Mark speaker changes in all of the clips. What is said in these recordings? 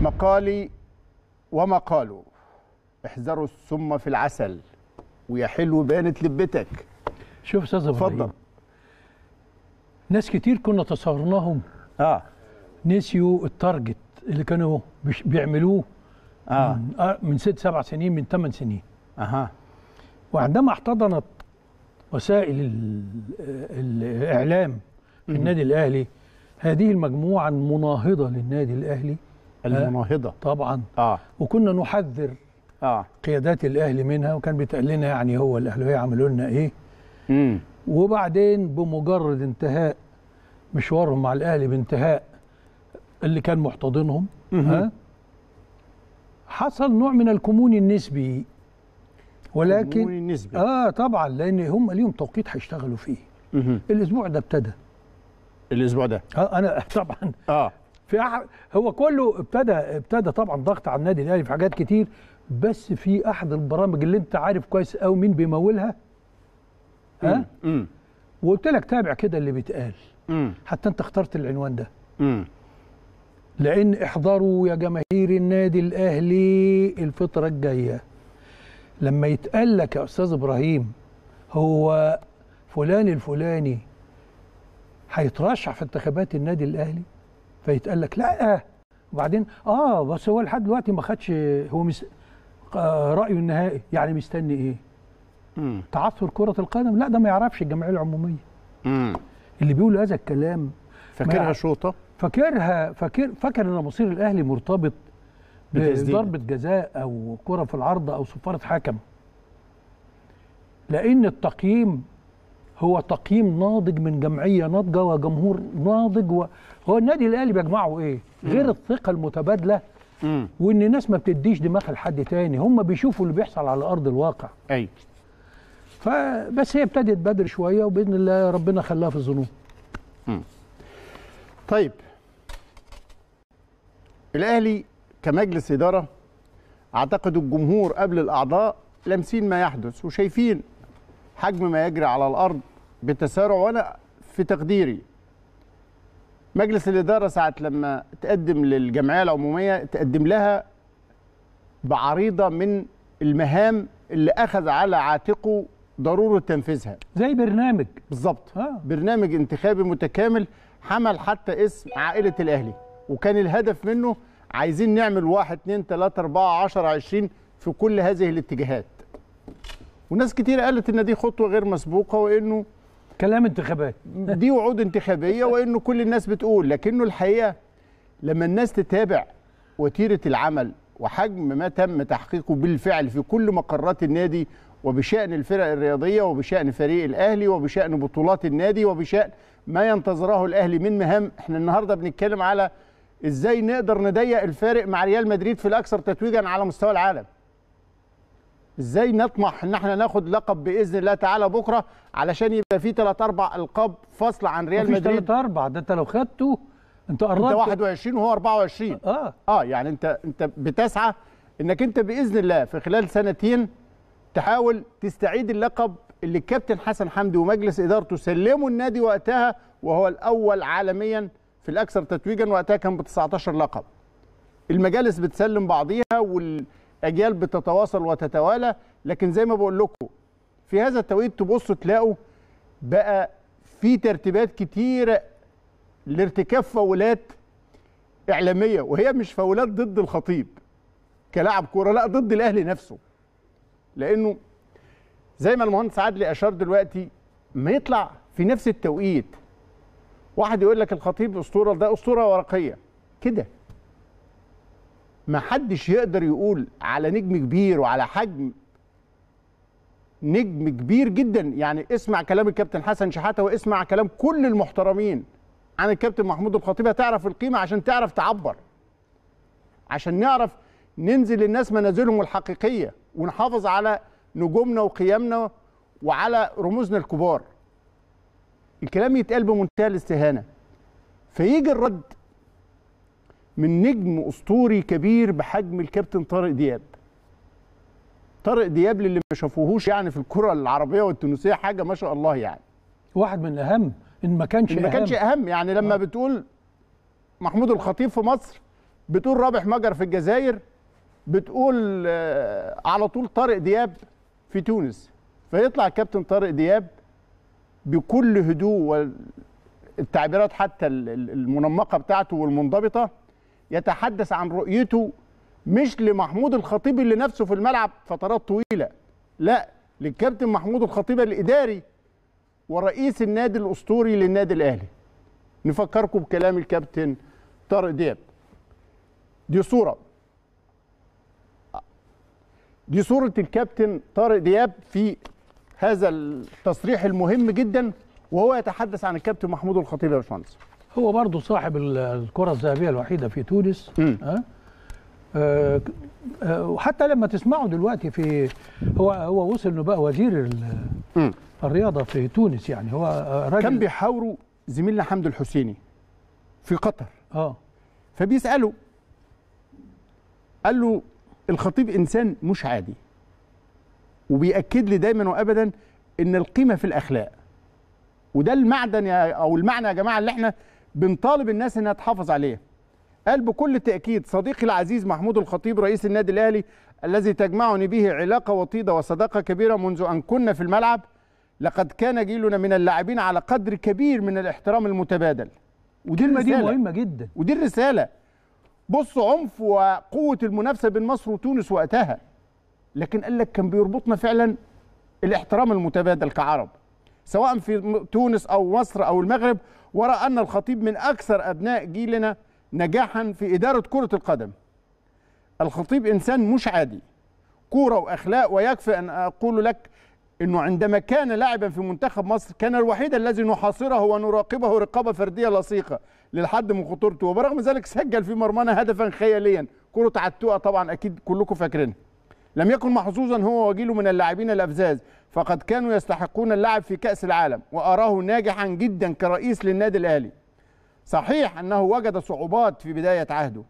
Speaker 1: مقالي ومقاله احذروا السم في العسل ويا حلو بانت لبتك شوف استاذ اتفضل ناس كتير كنا تصورناهم اه نسيوا
Speaker 2: التارجت اللي كانوا بيعملوه آه. من, آه من ست سبع سنين من ثمان سنين اها وعندما احتضنت وسائل الاعلام في النادي الاهلي هذه المجموعه المناهضه للنادي الاهلي آه، المناهضه طبعا اه وكنا نحذر اه قيادات الاهلي منها وكان بيتقال لنا يعني هو الاهلاويه عملوا لنا ايه امم وبعدين بمجرد انتهاء مشوارهم مع الاهلي بانتهاء اللي كان محتضنهم ها حصل نوع من الكمون النسبي ولكن الكمون النسبي اه طبعا لان هم ليهم توقيت هيشتغلوا فيه الاسبوع ده ابتدى
Speaker 1: الاسبوع ده اه انا طبعا اه في
Speaker 2: أح... هو كله ابتدى ابتدى طبعا ضغط على النادي الاهلي في حاجات كتير بس في احد البرامج اللي انت عارف كويس قوي مين بيمولها ها وقلت لك تابع كده اللي بيتقال مم. حتى انت اخترت العنوان ده مم. لان احضروا يا جماهير النادي الاهلي الفتره الجايه لما يتقال لك يا استاذ ابراهيم هو فلان الفلاني هيترشح في انتخابات النادي الاهلي فيتقال لك لا آه. وبعدين اه بس هو لحد دلوقتي ما خدش هو مس... آه رايه النهائي يعني مستني ايه؟ مم. تعثر كره القدم لا ده ما يعرفش الجمعيه العموميه مم. اللي بيقول هذا الكلام فاكرها شوطه فاكرها فاكر فاكر ان مصير الاهلي مرتبط بضربه جزاء او كره في العارضه او صفاره حكم لان التقييم هو تقييم ناضج من جمعيه ناضجه وجمهور ناضج هو النادي الاهلي بيجمعه ايه؟ غير مم. الثقه المتبادله مم. وان الناس ما بتديش دماغها لحد تاني هم بيشوفوا اللي بيحصل على ارض الواقع اي فبس هي ابتدت بدري شويه وباذن الله ربنا خلاها في الظنون طيب
Speaker 1: الاهلي كمجلس اداره اعتقد الجمهور قبل الاعضاء لامسين ما يحدث وشايفين حجم ما يجري على الارض بتسارع وانا في تقديري مجلس الاداره ساعه لما تقدم للجمعيه العموميه تقدم لها بعريضه من المهام اللي اخذ على عاتقه ضروره تنفيذها زي برنامج بالظبط آه. برنامج انتخابي متكامل حمل حتى اسم عائله الاهلي وكان الهدف منه عايزين نعمل 1 2 3 4 10 20 في كل هذه الاتجاهات وناس كتير قالت ان دي خطوه غير مسبوقه وانه كلام انتخابات دي وعود انتخابيه وانه كل الناس بتقول لكنه الحقيقه لما الناس تتابع وتيره العمل وحجم ما تم تحقيقه بالفعل في كل مقرات النادي وبشأن الفرق الرياضية وبشأن فريق الأهلي وبشأن بطولات النادي وبشأن ما ينتظره الأهلي من مهام احنا النهاردة بنتكلم على ازاي نقدر نضيق الفارق مع ريال مدريد في الأكثر تتويجا على مستوى العالم ازاي نطمح ان احنا ناخد لقب باذن الله تعالى بكره علشان يبقى في 3 4 القاب فصل عن ريال مدريد 3 4 ده انت لو خدته انت قربت انت 21 وهو 24 اه اه يعني انت انت بتسعى انك انت باذن الله في خلال سنتين تحاول تستعيد اللقب اللي الكابتن حسن حمدي ومجلس ادارته سلموا النادي وقتها وهو الاول عالميا في الاكثر تتويجا وقتها كان ب 19 لقب المجالس بتسلم بعضيها وال اجيال بتتواصل وتتوالى لكن زي ما بقول لكم في هذا التوقيت تبصوا تلاقوا بقى في ترتيبات كتيره لارتكاب فاولات اعلاميه وهي مش فاولات ضد الخطيب كلاعب كوره لا ضد الاهلي نفسه لانه زي ما المهندس عدلي اشار دلوقتي ما يطلع في نفس التوقيت واحد يقول لك الخطيب اسطوره ده اسطوره ورقيه كده ما حدش يقدر يقول على نجم كبير وعلى حجم نجم كبير جدا يعني اسمع كلام الكابتن حسن شحاته واسمع كلام كل المحترمين عن الكابتن محمود الخطيب هتعرف القيمه عشان تعرف تعبر عشان نعرف ننزل للناس منازلهم الحقيقيه ونحافظ على نجومنا وقيمنا وعلى رموزنا الكبار الكلام يتقال بمنتهى الاستهانه فيجي الرد من نجم اسطوري كبير بحجم الكابتن طارق دياب طارق دياب للي ما شافوهوش يعني في الكره العربيه والتونسيه حاجه ما شاء الله يعني واحد من الاهم ان ما كانش إن ما كانش اهم, أهم يعني لما آه. بتقول محمود الخطيب في مصر بتقول رابح مجر في الجزائر بتقول آه على طول طارق دياب في تونس فيطلع كابتن طارق دياب بكل هدوء والتعبيرات حتى المنمقه بتاعته والمنضبطه يتحدث عن رؤيته مش لمحمود الخطيب اللي نفسه في الملعب فترات طويله لا للكابتن محمود الخطيب الاداري ورئيس النادي الاسطوري للنادي الاهلي نفكركم بكلام الكابتن طارق دياب دي صوره دي صوره الكابتن طارق دياب في هذا التصريح المهم جدا وهو يتحدث عن الكابتن محمود الخطيب يا باشمهندس
Speaker 2: هو برضه صاحب الكره الذهبيه الوحيده في تونس ها آه،, أه وحتى لما تسمعه دلوقتي في هو هو وصل انه بقى وزير الرياضه في تونس يعني هو آه،
Speaker 1: راجل كان بيحاوروا زميلنا حمد الحسيني في قطر اه فبيساله قال له الخطيب انسان مش عادي وبيأكد لي دايما وابدا ان القيمه في الاخلاق وده المعدن يا او المعنى يا جماعه اللي احنا بنطالب الناس انها تحافظ عليه قال بكل تاكيد صديقي العزيز محمود الخطيب رئيس النادي الاهلي الذي تجمعني به علاقه وطيده وصداقه كبيره منذ ان كنا في الملعب لقد كان جيلنا من اللاعبين على قدر كبير من الاحترام المتبادل ودي الرساله مهمه جدا ودي الرساله بص عنف وقوه المنافسه بين مصر وتونس وقتها لكن قال لك كان بيربطنا فعلا الاحترام المتبادل كعرب سواء في تونس أو مصر أو المغرب ورى أن الخطيب من أكثر أبناء جيلنا نجاحا في إدارة كرة القدم الخطيب إنسان مش عادي كورة وأخلاق ويكفي أن أقول لك أنه عندما كان لاعبا في منتخب مصر كان الوحيد الذي نحاصره ونراقبه رقابة فردية لصيقة للحد من خطورته وبرغم ذلك سجل في مرمانا هدفا خياليا كرة عتوقة طبعا أكيد كلكم فاكرينها لم يكن محظوظا هو وجيله من اللاعبين الأفزاز فقد كانوا يستحقون اللعب في كأس العالم وأراه ناجحا جدا كرئيس للنادي الأهلي صحيح أنه وجد صعوبات في بداية عهده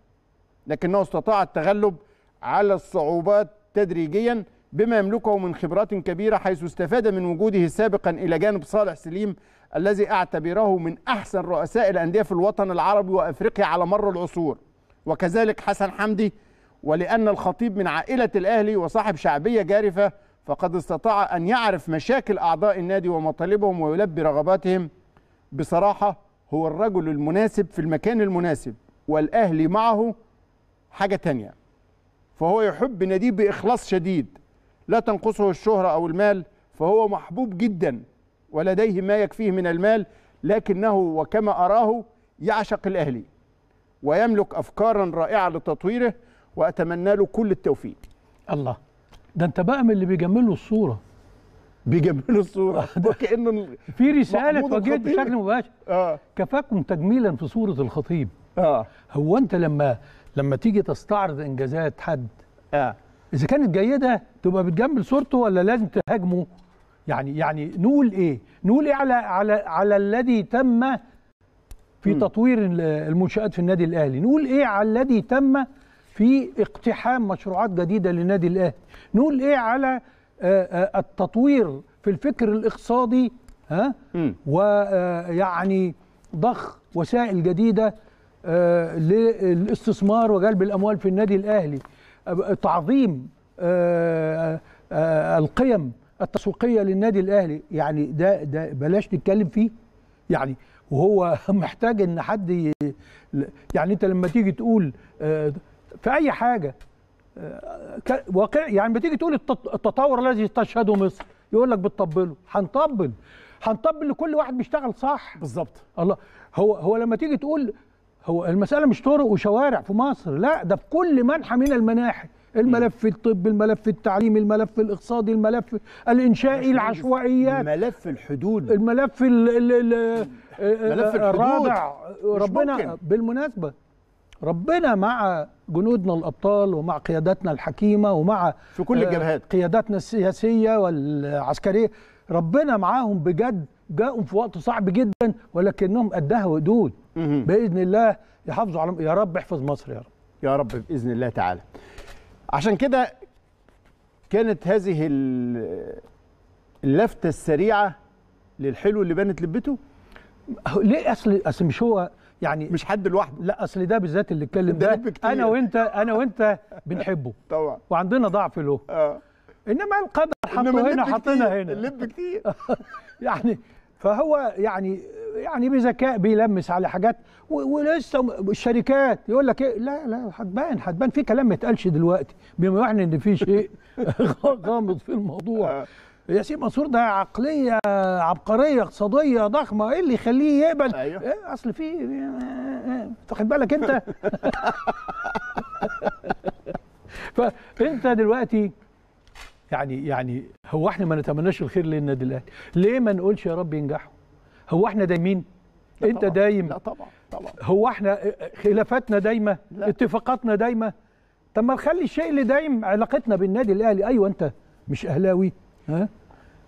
Speaker 1: لكنه استطاع التغلب على الصعوبات تدريجيا بما يملكه من خبرات كبيرة حيث استفاد من وجوده سابقا إلى جانب صالح سليم الذي أعتبره من أحسن رؤساء الأندية في الوطن العربي وأفريقيا على مر العصور وكذلك حسن حمدي ولأن الخطيب من عائلة الأهلي وصاحب شعبية جارفة فقد استطاع أن يعرف مشاكل أعضاء النادي ومطالبهم ويلبي رغباتهم بصراحة هو الرجل المناسب في المكان المناسب والأهلي معه حاجة تانية فهو يحب ناديه بإخلاص شديد لا تنقصه الشهرة أو المال فهو محبوب جدا ولديه ما يكفيه من المال لكنه وكما أراه يعشق الأهلي ويملك أفكارا رائعة لتطويره وأتمنى له كل التوفيق الله ده انت بقى من اللي بيجمل له الصوره له الصوره وكانه في رساله توجهت بشكل
Speaker 2: مباشر اه كفاكم تجميلا في صوره الخطيب اه هو انت لما لما تيجي تستعرض انجازات حد اه اذا كانت جيده تبقى بتجمل صورته ولا لازم تهاجمه يعني يعني نقول ايه نقول ايه على على على الذي تم في م. تطوير المنشات في النادي الاهلي نقول ايه على الذي تم في اقتحام مشروعات جديدة للنادي الأهلي نقول إيه على آه، آه، التطوير في الفكر الاقتصادي ها ويعني آه، ضخ وسائل جديدة للاستثمار وجلب الأموال في النادي الأهلي تعظيم القيم التسويقية للنادي الأهلي يعني ده, ده بلاش نتكلم فيه يعني وهو محتاج ان حد يعني انت لما تيجي تقول في اي حاجه آه، واقع يعني بتيجي تقول التطور الذي تشهده مصر يقول لك بتطبله هنطبل هنطبل لكل واحد بيشتغل صح بالظبط الله هو هو لما تيجي تقول هو المساله مش طرق وشوارع في مصر لا ده في كل منحى من المناحي الملف الطبي الملف التعليمي الملف الاقتصادي الملف الانشائي العشوائيات ملف الحدود الملف ال ال الـ آه، ملف آه، الحدود الرابع ربنا ممكن. بالمناسبه ربنا مع جنودنا الابطال ومع قياداتنا الحكيمه ومع في كل آه، الجبهات قياداتنا السياسيه والعسكريه ربنا معاهم بجد جاءهم في وقت صعب جدا ولكنهم قدها ودود باذن الله يحافظوا على يا رب احفظ
Speaker 1: مصر يا رب يا رب باذن الله تعالى عشان كده كانت هذه اللفته السريعه للحلو اللي بنت لبته ليه اصل اصل مش هو يعني مش حد لوحده لا اصل ده بالذات اللي
Speaker 2: اتكلم ده انا وانت انا وانت بنحبه طبعا وعندنا ضعف له اه انما القدر حطه هنا حطينا هنا اللب كتير يعني فهو يعني يعني بذكاء بيلمس على حاجات ولسه الشركات يقول لك ايه لا لا هتبان هتبان في كلام ما يتقالش دلوقتي بما يعني ان في شيء غامض في الموضوع آه. ياسين منصور ده عقليه عبقريه اقتصاديه ضخمه ايه اللي يخليه يقبل أيوه. إيه اصل في واخد بالك انت فانت دلوقتي يعني يعني هو احنا ما نتمناش الخير للنادي الاهلي ليه ما نقولش يا رب ينجحوا هو احنا دايمين
Speaker 1: انت طبعًا. دايم لا
Speaker 2: طبعا طبعا هو احنا خلافاتنا دايمه لا. اتفاقاتنا دايمه طب ما نخلي الشيء اللي دايم علاقتنا بالنادي الاهلي ايوه انت مش اهلاوي ها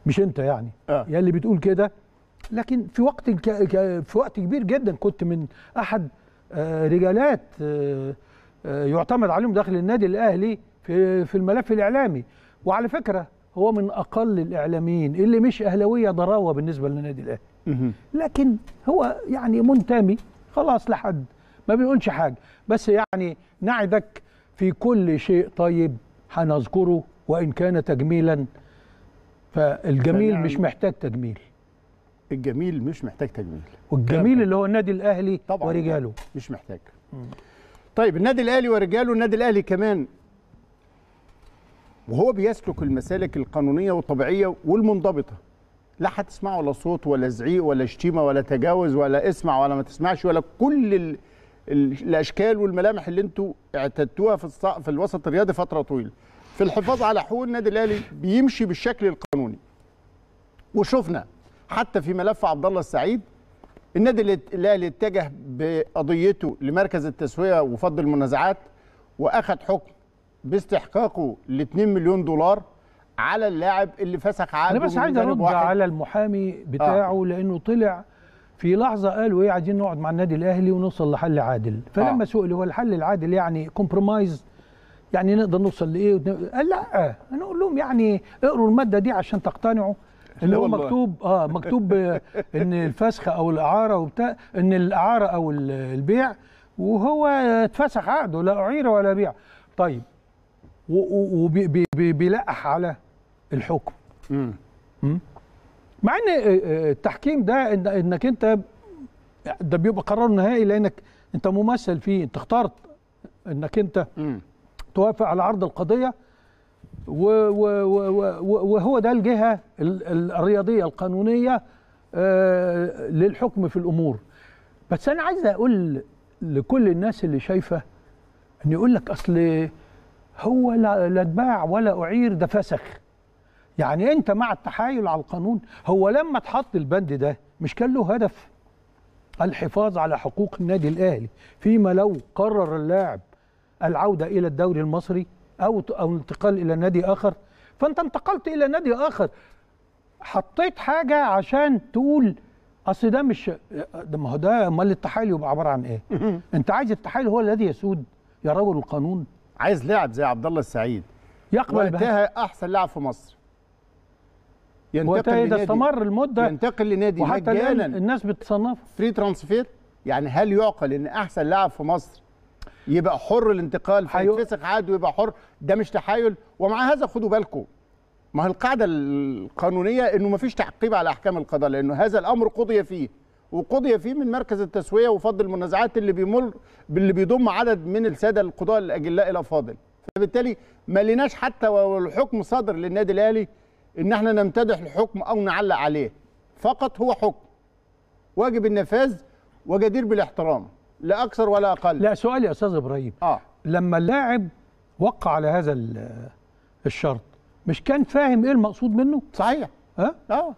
Speaker 2: مش انت يعني آه. يا اللي بتقول كده لكن في وقت ك... ك... في وقت كبير جدا كنت من احد آه، رجالات آه، آه، يعتمد عليهم داخل النادي الاهلي في في الملف الاعلامي وعلى فكره هو من اقل الاعلاميين اللي مش اهلاويه ضراوه بالنسبه للنادي الاهلي لكن هو يعني منتمي خلاص لحد ما بيقولش حاجه بس يعني نعدك في كل شيء طيب هنذكره وان كان تجميلا فالجميل مش محتاج تجميل الجميل مش
Speaker 1: محتاج تجميل والجميل اللي هو النادي الاهلي طبعا ورجاله مش محتاج طيب النادي الاهلي ورجاله النادي الاهلي كمان وهو بيسلك المسالك القانونيه والطبيعيه والمنضبطه لا هتسمع ولا صوت ولا زعيق ولا شتيمه ولا تجاوز ولا اسمع ولا ما تسمعش ولا كل ال... الاشكال والملامح اللي انتوا اعتدتوها في الص... في الوسط الرياضي فتره طويله في الحفاظ على حقوق النادي الاهلي بيمشي بالشكل القانوني وشفنا حتى في ملف عبد الله السعيد النادي الاهلي اتجه بقضيته لمركز التسويه وفض المنازعات واخذ حكم باستحقاقه ل 2 مليون دولار على اللاعب اللي فسخ عقده انا بس عايز ارد على
Speaker 2: المحامي آه. بتاعه آه. لانه طلع في لحظه قالوا ايه عايزين نقعد مع النادي الاهلي ونوصل لحل عادل فلما آه. سئل هو الحل العادل يعني كومبرومايز يعني نقدر نوصل لايه قال لا انا اقول لهم يعني اقروا الماده دي عشان تقتنعوا اللي هو مكتوب اه مكتوب ان الفسخ او الاعاره وبتاع ان الاعاره او البيع وهو اتفسخ عقده لا اعير ولا بيع طيب وبيلقح على الحكم امم مع ان آه، آه، التحكيم ده انك انت ده بيبقى قرار نهائي لانك انت ممثل فيه انت اخترت انك انت توافق على عرض القضية وهو ده الجهة الرياضية القانونية آه، للحكم في الأمور بس أنا عايز أقول لكل الناس اللي شايفة أن يقول لك أصل هو لا اتباع ولا أعير ده فسخ يعني أنت مع التحايل على القانون هو لما اتحط البند ده مش كان له هدف الحفاظ على حقوق النادي الأهلي فيما لو قرر اللاعب العوده الى الدوري المصري او او الانتقال الى نادي اخر فانت انتقلت الى نادي اخر حطيت حاجه عشان تقول اصل ده مش ده ما هو ده امال التحايل يبقى عباره عن ايه؟ انت عايز التحايل هو الذي يسود
Speaker 1: يا رجل القانون عايز لاعب زي عبد الله السعيد يقبل وقتها احسن لاعب في مصر ينتقل اذا استمر المده ينتقل لنادي وحتى مجانا الناس بتصنفه فري ترانسفير يعني هل يعقل ان احسن لاعب في مصر يبقى حر الانتقال فيتفسخ عقده ويبقى حر ده مش تحايل ومع هذا خدوا بالكم ما هي القاعده القانونيه انه ما فيش تعقيب على احكام القضاء لانه هذا الامر قضي فيه وقضي فيه من مركز التسويه وفض المنازعات اللي بيمر اللي بيضم عدد من الساده القضاء الاجلاء الى فاضل فبالتالي ما لناش حتى والحكم صدر للنادي الاهلي ان احنا نمتدح الحكم او نعلق عليه فقط هو حكم واجب النفاذ وجدير بالاحترام لا اكثر ولا اقل لا سؤال يا استاذ
Speaker 2: ابراهيم آه. لما اللاعب وقع على هذا الشرط مش كان فاهم ايه المقصود منه صحيح ها اه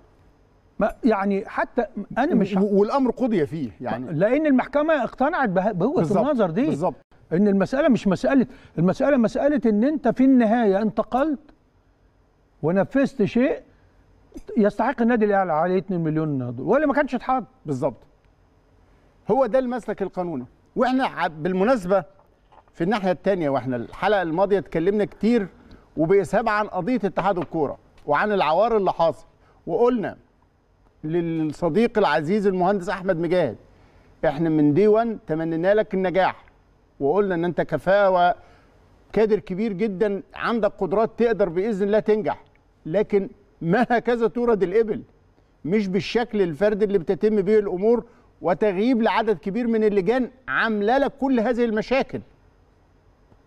Speaker 2: ما يعني حتى انا مش والامر قضي فيه يعني لان المحكمه اقتنعت بقوه النظر دي بالظبط ان المساله مش مساله المساله مساله ان انت في النهايه انتقلت ونفذت شيء يستحق النادي الاهلي عليه 2 مليون دولار ولا ما كانش اتحط
Speaker 1: بالظبط هو ده المسلك القانوني واحنا بالمناسبه في الناحيه الثانيه واحنا الحلقه الماضيه اتكلمنا كتير وبإسهاب عن قضيه اتحاد الكوره وعن العوار اللي حاصل وقلنا للصديق العزيز المهندس احمد مجاهد احنا من دي 1 تمنينا لك النجاح وقلنا ان انت كفاءه وكادر كبير جدا عندك قدرات تقدر باذن الله تنجح لكن ما هكذا تورد الابل مش بالشكل الفردي اللي بتتم بيه الامور وتغييب لعدد كبير من اللجان عامله لك كل هذه المشاكل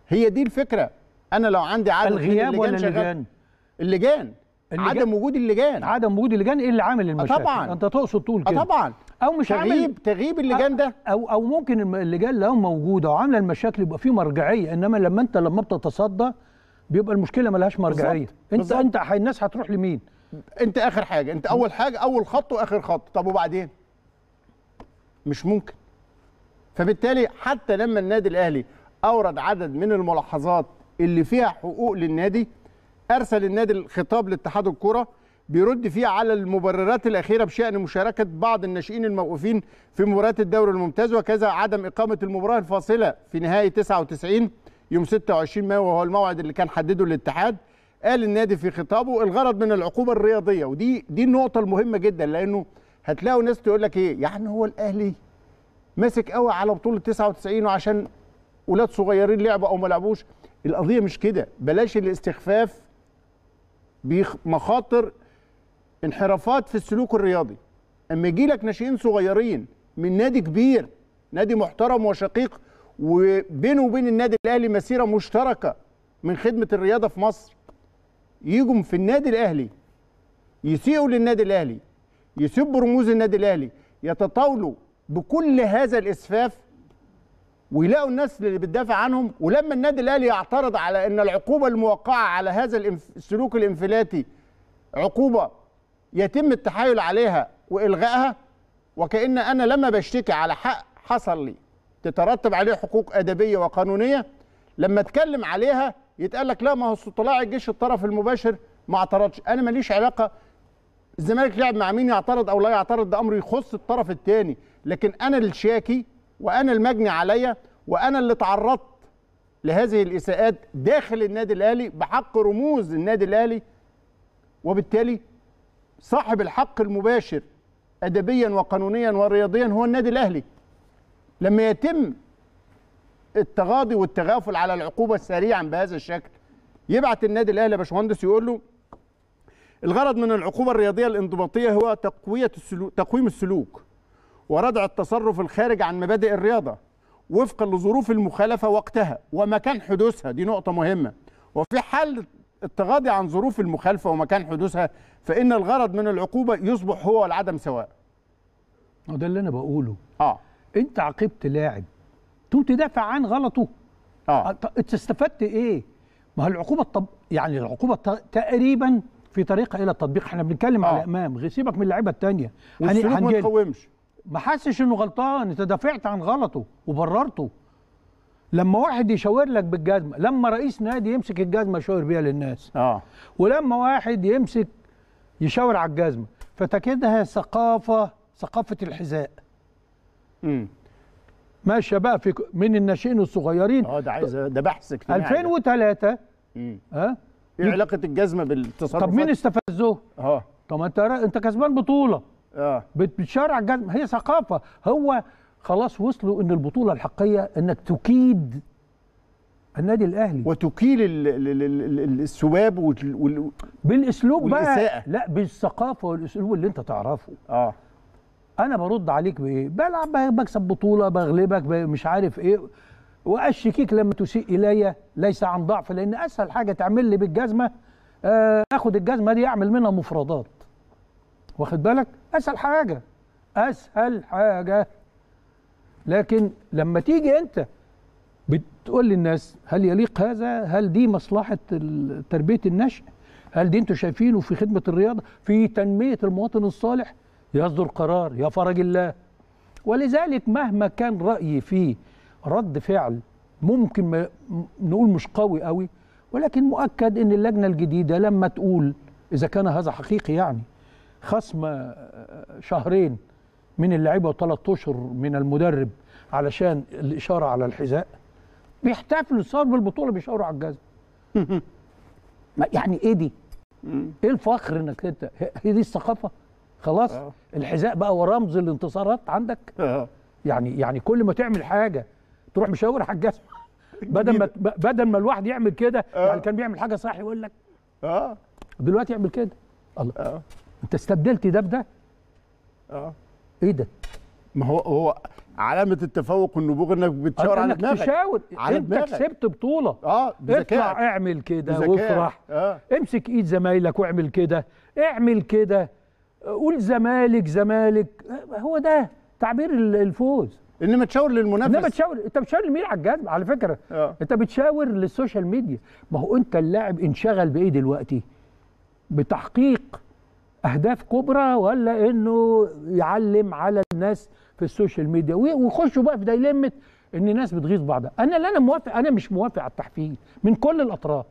Speaker 1: هي دي الفكره انا لو عندي عدد الغياب من اللجان ولا اللجان اللجان عدم وجود اللجان عدم وجود اللجان ايه اللي عامل المشاكل طبعا انت تقصد تقول كده طبعا
Speaker 2: او مش تغييب عامل تغييب اللجان ده او او ممكن اللجان لو موجوده وعامله المشاكل يبقى في مرجعيه انما لما انت لما بتتصدى بيبقى المشكله ملهاش مرجعيه بالزبط. انت بالزبط.
Speaker 1: انت الناس هتروح لمين انت اخر حاجه انت اول حاجه اول خط واخر خط طب وبعدين مش ممكن فبالتالي حتى لما النادي الاهلي اورد عدد من الملاحظات اللي فيها حقوق للنادي ارسل النادي الخطاب لاتحاد الكره بيرد فيه على المبررات الاخيره بشان مشاركه بعض الناشئين الموقوفين في مباريات الدوري الممتاز وكذا عدم اقامه المباراه الفاصله في نهايه 99 يوم 26 مايو وهو الموعد اللي كان حدده الاتحاد قال النادي في خطابه الغرض من العقوبه الرياضيه ودي دي النقطه المهمه جدا لانه هتلاقوا ناس تقول لك ايه يعني هو الاهلي ماسك قوي على بطوله 99 وعشان اولاد صغيرين لعبوا او ما لعبوش القضيه مش كده بلاش الاستخفاف بمخاطر انحرافات في السلوك الرياضي اما يجي لك ناشئين صغيرين من نادي كبير نادي محترم وشقيق وبينه وبين النادي الاهلي مسيره مشتركه من خدمه الرياضه في مصر يجوا في النادي الاهلي يسيئوا للنادي الاهلي يسبوا رموز النادي الاهلي يتطاولوا بكل هذا الاسفاف ويلاقوا الناس اللي بتدافع عنهم ولما النادي الاهلي يعترض على ان العقوبه الموقعه على هذا السلوك الانفلاتي عقوبه يتم التحايل عليها والغائها وكان انا لما بشتكي على حق حصل لي تترتب عليه حقوق ادبيه وقانونيه لما اتكلم عليها يتقال لك لا ما هو استطلاع الجيش الطرف المباشر ما اعترضش انا ماليش علاقه الزمالك لعب مع مين يعترض او لا يعترض ده امر يخص الطرف الثاني لكن انا الشاكي وانا المجني عليا وانا اللي تعرضت لهذه الاساءات داخل النادي الاهلي بحق رموز النادي الاهلي وبالتالي صاحب الحق المباشر ادبيا وقانونيا ورياضيا هو النادي الاهلي لما يتم التغاضي والتغافل على العقوبه سريعا بهذا الشكل يبعت النادي الاهلي يا باشمهندس يقول له الغرض من العقوبة الرياضية الانضباطية هو تقوية السلوك تقويم السلوك وردع التصرف الخارج عن مبادئ الرياضة وفقا لظروف المخالفة وقتها ومكان حدوثها دي نقطة مهمة وفي حال التغاضي عن ظروف المخالفة ومكان حدوثها فإن الغرض من العقوبة يصبح هو العدم سواء ده اللي أنا بقوله آه. أنت عاقبت لاعب تقوم تدافع عن غلطه
Speaker 2: آه. أنت استفدت إيه ما العقوبة الطب يعني العقوبة تقريبا في طريقه الى التطبيق احنا بنتكلم آه. على امام سيبك من اللعيبه الثانيه والسلوك ما تقومش ما حسش انه غلطان انت دافعت عن غلطه وبررته لما واحد يشاور لك بالجزمه لما رئيس نادي يمسك الجزمه يشاور بيها للناس اه ولما واحد يمسك يشاور على الجزمه فتكدها ثقافه ثقافه الحذاء امم ماشيه بقى في من الناشئين الصغيرين اه ده عايز ده بحث كتير
Speaker 1: 2003 امم ها ايه علاقه الجزمه
Speaker 2: بالتصرف طب مين استفزوه؟ اه طب انت انت كسبان بطوله اه بتشرع الجزمه هي ثقافه هو خلاص وصلوا ان البطوله الحقيقيه انك تكيد
Speaker 1: النادي الاهلي وتكيل السباب وال... بالاسلوب بقى لا بالثقافه والاسلوب اللي انت تعرفه اه انا
Speaker 2: برد عليك بايه بلعب بكسب بطوله بغلبك مش عارف ايه والشكيك لما تسيء الي ليس عن ضعف لان اسهل حاجه تعمل لي بالجزمه آه، اخد الجزمه دي اعمل منها مفردات واخد بالك اسهل حاجه اسهل حاجه لكن لما تيجي انت بتقول للناس هل يليق هذا هل دي مصلحه تربيه النشء هل دي انتوا شايفينه في خدمه الرياضه في تنميه المواطن الصالح يصدر قرار يا فرج الله ولذلك مهما كان رايي في رد فعل ممكن ما نقول مش قوي قوي ولكن مؤكد ان اللجنه الجديده لما تقول اذا كان هذا حقيقي يعني خصم آه، شهرين من اللعيبه وثلاث اشهر من المدرب علشان الاشاره على الحذاء بيحتفلوا صار بالبطوله بيشاوروا على الجزم يعني ايه دي؟ ايه الفخر انك انت هي دي الثقافه خلاص آه. الحذاء بقى ورمز الانتصارات عندك آه. يعني يعني كل ما تعمل حاجه تروح مشاور جاسم بدل ما بدل ما الواحد يعمل كده آه. يعني كان بيعمل حاجه صح يقول لك اه
Speaker 1: دلوقتي يعمل كده الله آه. انت استبدلت ده بده اه ايه ده ما هو هو علامة التفوق والنبوغ انك بتشاور على دماغك تشاور على انت دماغك. كسبت بطولة اه
Speaker 2: بذكاء اطلع اعمل
Speaker 1: كده وافرح
Speaker 2: آه. امسك ايد زمايلك واعمل كده اعمل كده قول زمالك زمالك هو ده تعبير الفوز انما تشاور للمنافس انما تشاور انت بتشاور لمين على الجذب على فكره أه. انت بتشاور للسوشيال ميديا ما هو انت اللاعب انشغل بايه دلوقتي بتحقيق اهداف كبرى ولا انه يعلم على الناس في السوشيال ميديا ويخشوا بقى في دايلمه ان الناس بتغيظ بعضها انا لا انا موافق انا مش موافق على التحفيز من كل الاطراف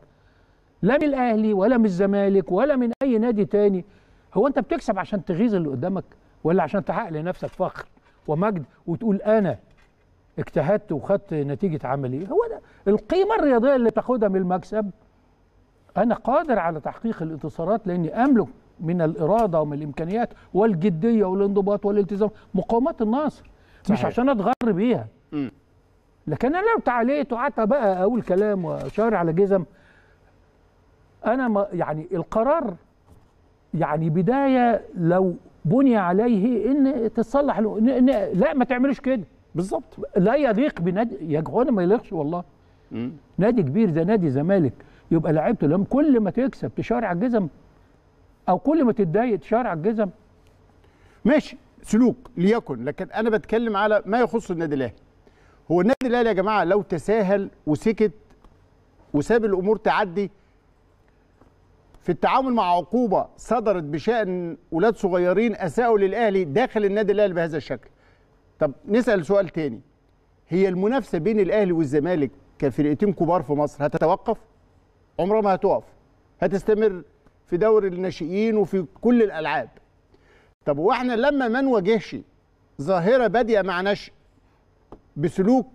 Speaker 2: لا من الاهلي ولا من الزمالك ولا من اي نادي تاني هو انت بتكسب عشان تغيظ اللي قدامك ولا عشان تحقق لنفسك فخر ومجد وتقول انا اجتهدت وخدت نتيجه عملي هو ده القيمه الرياضيه اللي تاخدها من المكسب انا قادر على تحقيق الانتصارات لاني املك من الاراده ومن الامكانيات والجديه والانضباط والالتزام مقاومات النصر صحيح. مش عشان اتغر بيها م. لكن انا لو تعاليت وقعدت بقى اقول كلام واشاور على جزم انا ما يعني القرار يعني بدايه لو بني عليه ان تتصلح له لا ما تعملوش كده بالظبط لا يليق بنادي يا جدعان ما يليقش والله مم. نادي كبير ده نادي زمالك يبقى لعيبته لم كل ما تكسب تشارع الجزم
Speaker 1: او كل ما تتضايق تشارع الجزم ماشي سلوك ليكن لكن انا بتكلم على ما يخص النادي الاهلي هو النادي الاهلي يا جماعه لو تساهل وسكت وساب الامور تعدي في التعامل مع عقوبه صدرت بشان اولاد صغيرين اساءوا للاهلي داخل النادي الاهلي بهذا الشكل طب نسال سؤال تاني هي المنافسه بين الاهلي والزمالك كفرقتين كبار في مصر هتتوقف عمرها ما هتقف هتستمر في دور الناشئين وفي كل الالعاب طب واحنا لما ما نواجهش ظاهره بادئه مع نشأ بسلوك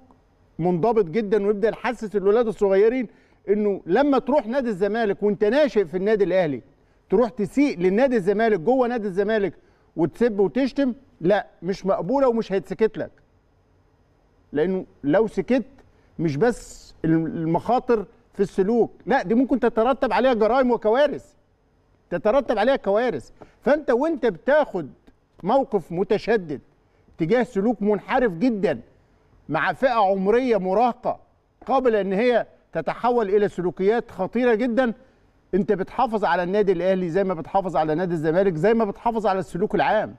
Speaker 1: منضبط جدا ويبدا يحسس الولاد الصغيرين انه لما تروح نادي الزمالك وانت ناشئ في النادي الاهلي تروح تسيء للنادي الزمالك جوه نادي الزمالك وتسب وتشتم لا مش مقبوله ومش هيتسكت لك لانه لو سكت مش بس المخاطر في السلوك لا دي ممكن تترتب عليها جرائم وكوارث تترتب عليها كوارث فانت وانت بتاخد موقف متشدد تجاه سلوك منحرف جدا مع فئه عمريه مراهقه قابله ان هي تتحول الى سلوكيات خطيره جدا انت بتحافظ على النادي الاهلي زي ما بتحافظ على نادي الزمالك زي ما بتحافظ على السلوك العام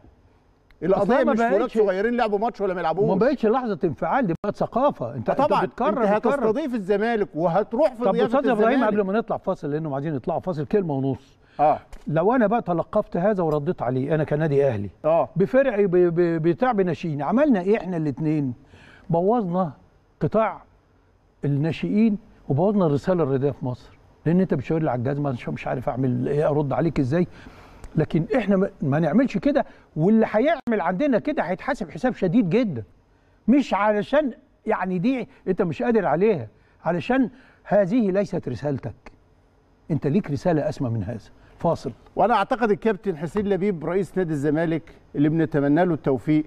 Speaker 1: القضايا مش ولاد صغيرين لعبوا ماتش ولا ما يلعبوش ما بقتش
Speaker 2: لحظه انفعال دي بقت ثقافه انت طبعا انت, بتكرر انت هتستضيف
Speaker 1: الزمالك وهتروح في ضيافه الزمالك طب ابراهيم قبل
Speaker 2: ما نطلع فاصل لانهم عايزين يطلعوا فاصل كلمه ونص اه لو انا بقى تلقفت هذا ورديت عليه انا كنادي اهلي اه بفرعي بتاع بناشئين عملنا ايه احنا الاثنين بوظنا قطاع الناشئين وبوظنا الرساله الرياضيه في مصر لان انت بتشاور لي على الجزمه مش عارف اعمل ايه ارد عليك ازاي لكن احنا ما نعملش كده واللي هيعمل عندنا كده هيتحاسب حساب شديد جدا مش علشان يعني دي انت مش قادر عليها
Speaker 1: علشان هذه ليست رسالتك انت ليك رساله اسمى من هذا فاصل وانا اعتقد الكابتن حسين لبيب رئيس نادي الزمالك اللي بنتمنى له التوفيق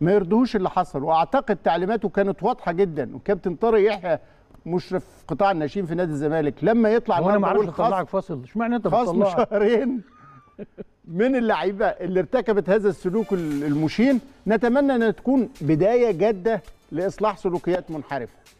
Speaker 1: ما يرضيهوش اللي حصل واعتقد تعليماته كانت واضحه جدا والكابتن طارق يحيى مشرف قطاع الناشئين في نادي الزمالك لما يطلع انا ما اعرفش اطلعك
Speaker 2: فاصل معنى انت خصم
Speaker 1: شهرين من اللعيبه اللي ارتكبت هذا السلوك المشين نتمنى ان تكون بدايه جاده لاصلاح سلوكيات منحرفه